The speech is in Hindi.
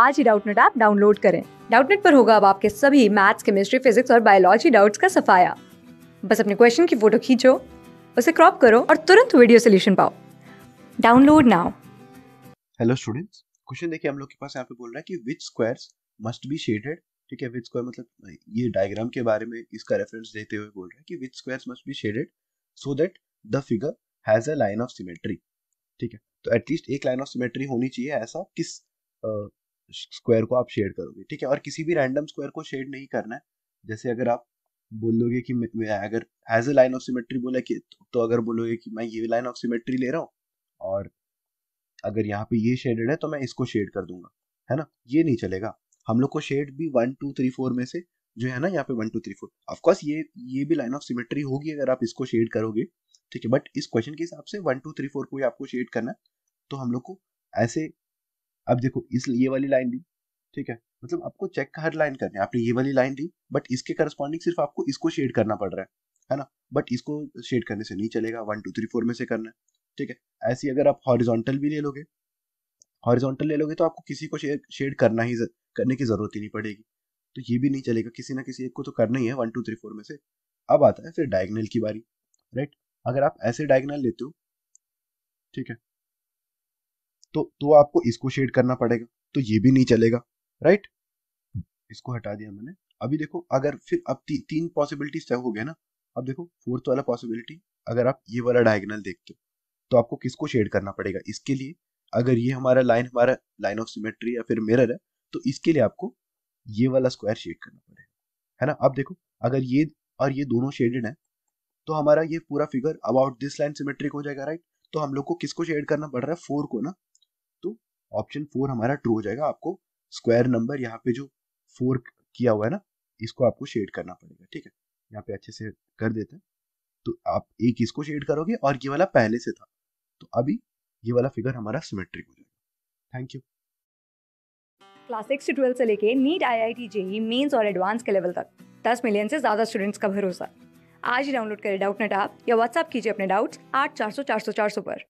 आज ही डाउटनेट ऐप डाउनलोड करें डाउटनेट पर होगा अब आपके सभी मैथ्स केमिस्ट्री फिजिक्स और बायोलॉजी डाउट्स का सफाया बस अपने क्वेश्चन की फोटो खींचो उसे क्रॉप करो और तुरंत वीडियो सोल्यूशन पाओ download now hello students question देखिए हम लोग के पास यहाँ पे बोल रहा है कि which squares must be shaded ठीक है विच स्क्वायर मतलब ये डायग्राम के बारे में इसका रेफरेंस देते हुए बोल रहा है कि which squares must be shaded so that the figure has a line of symmetry ठीक है तो एटलीस्ट एक लाइन ऑफ सिमेट्री होनी चाहिए ऐसा किस स्क्वायर को आप शेड करोगे ठीक है और किसी भी रैंडम स्क्वायर को शेड नहीं करना है जैसे अगर आप बोलोगे कि अगर as a line of symmetry बोला कि तो अगर बोलोगे कि मैं ये लाइन ऑफ सिमेट्री ले रहा हूँ और अगर यहाँ पे ये शेडेड है तो मैं इसको शेड कर दूंगा है ना ये नहीं चलेगा हम लोग को शेड भी वन टू थ्री फोर में से जो है ना यहाँ पे one two three four of course ये ये भी लाइन ऑफ सिमेट्री होगी अगर आप इसको शेड करोगे ठीक है बट इस क्वेश्चन के हिसाब से वन टू थ्री फोर को ही आपको शेड करना है तो हम लोग को ऐसे अब देखो इस ये वाली लाइन ली ठीक है मतलब आपको चेक का हर लाइन करना है आपने ये वाली लाइन ली बट इसके करस्पॉन्डिंग सिर्फ आपको इसको शेड करना पड़ रहा है है ना बट इसको शेड करने से नहीं चलेगा वन टू थ्री फोर में से करना है ठीक है ऐसी अगर आप हॉरिजॉन्टल भी ले लोगे हॉरिजॉन्टल ले लोगे तो आपको किसी को शेड करना ही करने की ज़रूरत ही नहीं पड़ेगी तो ये भी नहीं चलेगा किसी ना किसी एक को तो करना ही है वन टू थ्री फोर में से अब आता है फिर डायगनल की बारी राइट अगर आप ऐसे डायगनल लेते हो ठीक है तो तो आपको इसको शेड करना पड़ेगा तो ये भी नहीं चलेगा राइट इसको हटा दिया मैंने अभी देखो अगर फिर अब ती, तीन पॉसिबिलिटीज तय हो गए ना अब देखो फोर्थ वाला पॉसिबिलिटी अगर आप ये वाला डायगनल देखते हो तो आपको किसको शेड करना पड़ेगा इसके लिए अगर ये हमारा लाइन हमारा लाइन ऑफ सिमेट्री या फिर मिरर है तो इसके लिए आपको ये वाला स्क्वायर शेड करना पड़ेगा है ना अब देखो अगर ये और ये दोनों शेडेड है तो हमारा ये पूरा figure about this line symmetric हो जाएगा राइट तो हम लोग को किसको शेड करना पड़ रहा है फोर को ना ऑप्शन फोर हमारा ट्रू हो जाएगा आपको स्क्वायर नंबर यहाँ पे जो फोर किया हुआ है ना इसको आपको शेड करना पड़ेगा ठीक है यहाँ पे अच्छे से कर देते हैं तो आप एक इसको शेड करोगे और ये वाला पहले से था तो अभी ये वाला फिगर हमारा सिमेट्रिक हो जाएगा थैंक यू क्लास सिक्स से ट्वेल्थ से लेके NEET I I T JEE mains और एडवांस के लेवल तक दस मिलियन से ज़्यादा स्टूडेंट्स का भरोसा आज ही डाउनलोड करें डाउट नेट आप या व्हाट्सएप कीजिए अपने डाउट्स आठ चार सौ चार सौ चार सौ पर